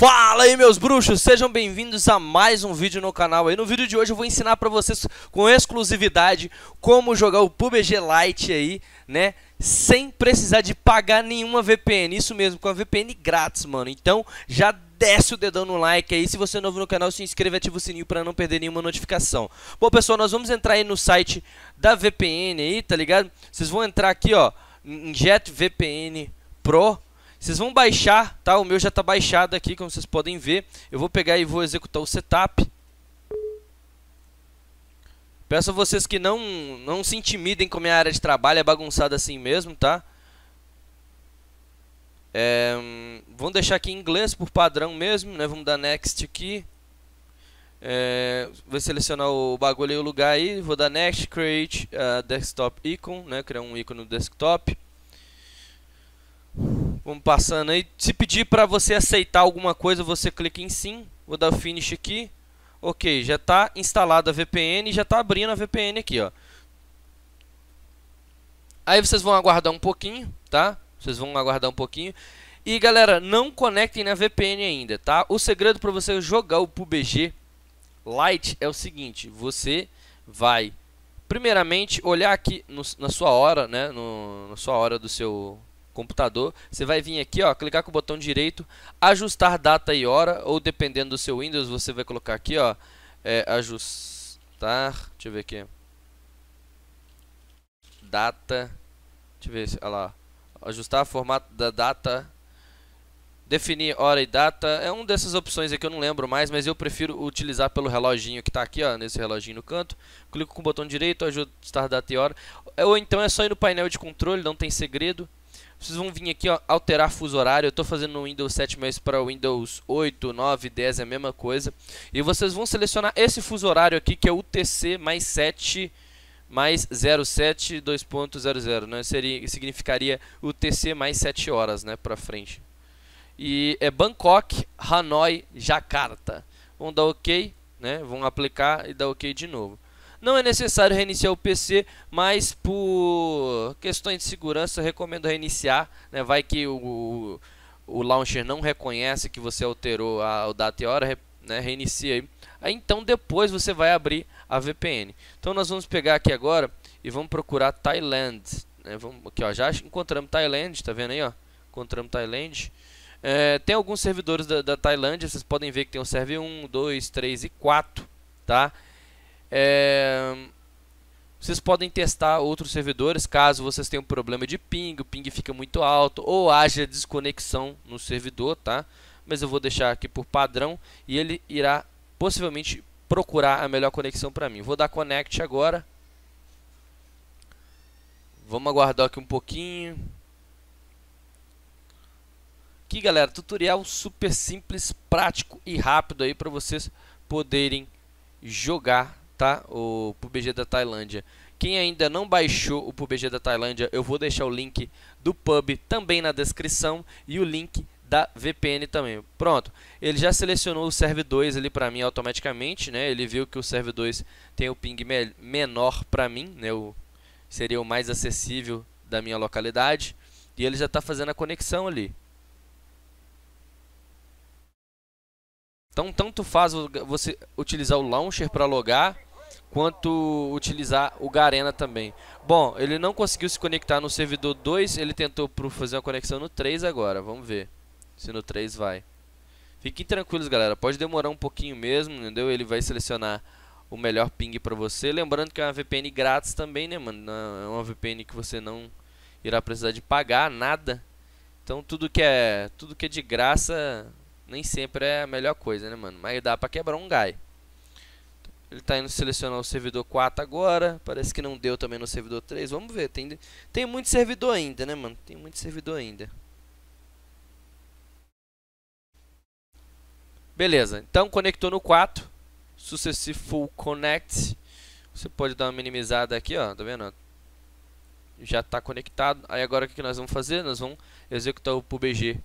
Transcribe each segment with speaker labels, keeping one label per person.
Speaker 1: Fala aí meus bruxos, sejam bem-vindos a mais um vídeo no canal. E no vídeo de hoje eu vou ensinar para vocês com exclusividade como jogar o PUBG Lite aí, né? Sem precisar de pagar nenhuma VPN, isso mesmo, com a VPN grátis, mano. Então já desce o dedão no like aí. Se você é novo no canal, se inscreva e ativa o sininho para não perder nenhuma notificação. Bom, pessoal, nós vamos entrar aí no site da VPN aí, tá ligado? Vocês vão entrar aqui, ó, em JetVPN Pro vocês vão baixar, tá? O meu já está baixado aqui, como vocês podem ver. Eu vou pegar e vou executar o setup. Peço a vocês que não, não se intimidem com a minha área de trabalho, é bagunçada assim mesmo, tá? É, vamos deixar aqui em inglês por padrão mesmo, né? Vamos dar next aqui. É, vou selecionar o bagulho e o lugar aí, vou dar next, create uh, desktop icon, né? Criar um ícone no desktop. Vamos passando aí. Se pedir para você aceitar alguma coisa, você clica em sim. Vou dar finish aqui. Ok, já está instalada a VPN e já está abrindo a VPN aqui, ó. Aí vocês vão aguardar um pouquinho, tá? Vocês vão aguardar um pouquinho. E galera, não conectem na VPN ainda, tá? O segredo para você jogar o PUBG Lite é o seguinte: você vai primeiramente olhar aqui no, na sua hora, né? No, na sua hora do seu computador, você vai vir aqui, ó, clicar com o botão direito, ajustar data e hora, ou dependendo do seu Windows, você vai colocar aqui, ó, é, ajustar, deixa eu ver aqui, data, deixa eu ver, olha lá, ajustar formato da data, definir hora e data, é uma dessas opções aqui, eu não lembro mais, mas eu prefiro utilizar pelo reloginho que está aqui, ó, nesse reloginho no canto, clico com o botão direito, ajustar data e hora, ou então é só ir no painel de controle, não tem segredo, vocês vão vir aqui, ó, alterar fuso horário. Eu estou fazendo no Windows 7, mas para o Windows 8, 9, 10 é a mesma coisa. E vocês vão selecionar esse fuso horário aqui, que é UTC mais 7 mais 07 2.00, né? Seria, significaria UTC mais 7 horas, né, para frente. E é Bangkok, Hanoi, Jakarta. Vão dar OK, né? Vão aplicar e dar OK de novo. Não é necessário reiniciar o PC, mas por questões de segurança eu recomendo reiniciar. Né? Vai que o, o launcher não reconhece que você alterou a, data e hora, né? reinicia aí. aí. Então depois você vai abrir a VPN. Então nós vamos pegar aqui agora e vamos procurar Thailand. Né? Vamos, aqui, ó, já encontramos Thailand, tá vendo aí? Ó? Encontramos Thailand. É, tem alguns servidores da, da Tailândia, vocês podem ver que tem o server 1, 2, 3 e 4, tá? É... Vocês podem testar outros servidores caso vocês tenham problema de ping, o ping fica muito alto ou haja desconexão no servidor, tá? Mas eu vou deixar aqui por padrão e ele irá possivelmente procurar a melhor conexão para mim. Vou dar connect agora. Vamos aguardar aqui um pouquinho. Aqui, galera, tutorial super simples, prático e rápido aí para vocês poderem jogar tá? O PUBG da Tailândia. Quem ainda não baixou o PUBG da Tailândia, eu vou deixar o link do pub também na descrição e o link da VPN também. Pronto, ele já selecionou o serve 2 ali para mim automaticamente, né? Ele viu que o serve 2 tem o ping me menor para mim, né? O, seria o mais acessível da minha localidade e ele já está fazendo a conexão ali. Então tanto faz você utilizar o launcher para logar quanto utilizar o Garena também. Bom, ele não conseguiu se conectar no servidor 2, ele tentou fazer uma conexão no 3 agora, vamos ver se no 3 vai. Fiquem tranquilos, galera, pode demorar um pouquinho mesmo, entendeu? Ele vai selecionar o melhor ping para você, lembrando que é uma VPN grátis também, né, mano? É uma VPN que você não irá precisar de pagar nada. Então, tudo que é, tudo que é de graça nem sempre é a melhor coisa, né, mano? Mas dá para quebrar um gai. Ele está indo selecionar o servidor 4 agora. Parece que não deu também no servidor 3. Vamos ver. Tem, tem muito servidor ainda, né, mano? Tem muito servidor ainda. Beleza. Então, conectou no 4. Successful Connect. Você pode dar uma minimizada aqui, ó. Tá vendo? Já está conectado. Aí agora o que nós vamos fazer? Nós vamos executar o PUBG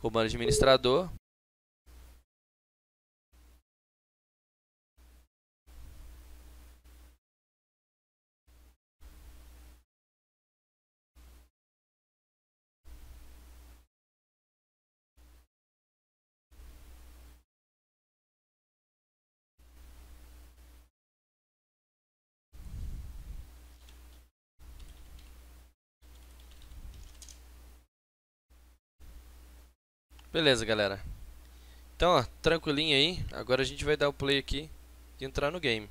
Speaker 1: como administrador. Beleza, galera. Então, ó, tranquilinho aí. Agora a gente vai dar o play aqui e entrar no game.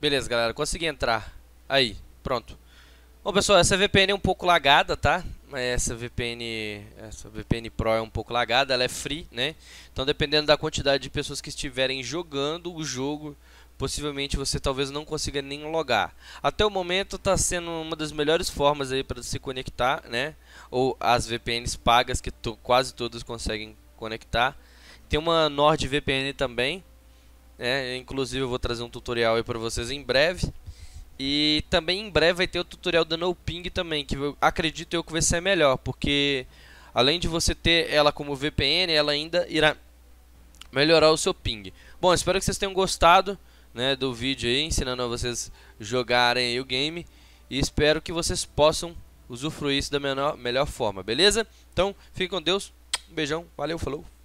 Speaker 1: Beleza, galera, consegui entrar. Aí, pronto. Bom, pessoal, essa VPN é um pouco lagada, tá? Essa VPN, essa VPN Pro é um pouco lagada, ela é free, né? Então, dependendo da quantidade de pessoas que estiverem jogando o jogo, possivelmente você talvez não consiga nem logar. Até o momento está sendo uma das melhores formas aí para se conectar, né? Ou as VPNs pagas que quase todas conseguem conectar. Tem uma NordVPN também, né? Inclusive eu vou trazer um tutorial aí para vocês em breve. E também em breve vai ter o tutorial da No Ping também, que eu acredito eu que vai ser melhor, porque além de você ter ela como VPN, ela ainda irá melhorar o seu ping. Bom, espero que vocês tenham gostado né, do vídeo aí, ensinando a vocês jogarem o game. E espero que vocês possam usufruir isso da menor, melhor forma, beleza? Então, fiquem com Deus. Um beijão, valeu, falou!